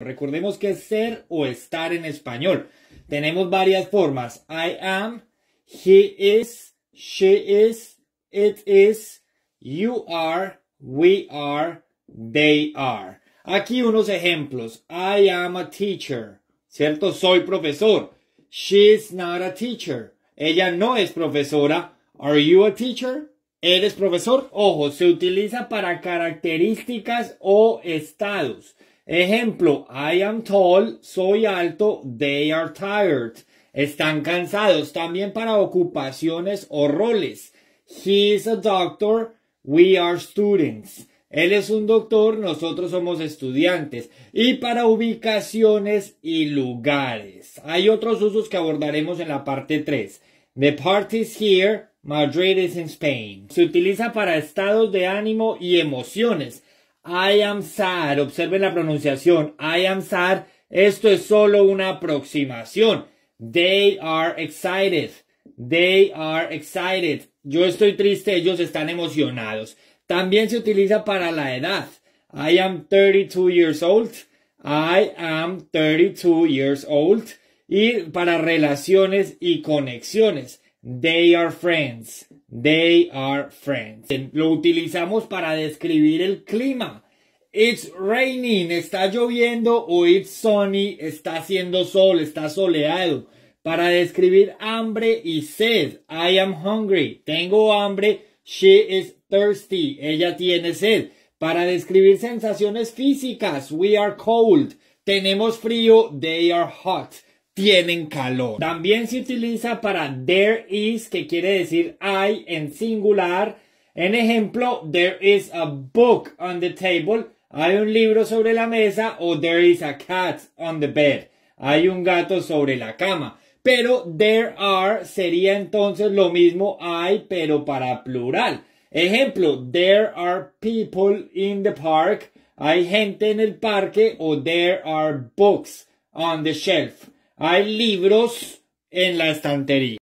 Recordemos que ser o estar en español. Tenemos varias formas. I am, he is, she is, it is, you are, we are, they are. Aquí unos ejemplos. I am a teacher. ¿Cierto? Soy profesor. She is not a teacher. Ella no es profesora. Are you a teacher? ¿Eres profesor? Ojo, se utiliza para características o estados. Ejemplo, I am tall, soy alto, they are tired, están cansados. También para ocupaciones o roles. He is a doctor, we are students. Él es un doctor, nosotros somos estudiantes. Y para ubicaciones y lugares. Hay otros usos que abordaremos en la parte 3. The party is here, Madrid is in Spain. Se utiliza para estados de ánimo y emociones. I am sad. Observen la pronunciación. I am sad. Esto es solo una aproximación. They are excited. They are excited. Yo estoy triste, ellos están emocionados. También se utiliza para la edad. I am 32 years old. I am 32 years old. Y para relaciones y conexiones. They are friends. They are friends. Lo utilizamos para describir el clima. It's raining, está lloviendo o it's sunny, está haciendo sol, está soleado. Para describir hambre y sed, I am hungry, tengo hambre, she is thirsty, ella tiene sed. Para describir sensaciones físicas, we are cold, tenemos frío, they are hot, tienen calor. También se utiliza para there is, que quiere decir hay en singular. En ejemplo, there is a book on the table hay un libro sobre la mesa o there is a cat on the bed. Hay un gato sobre la cama. Pero there are sería entonces lo mismo hay, pero para plural. Ejemplo, there are people in the park. Hay gente en el parque o there are books on the shelf. Hay libros en la estantería.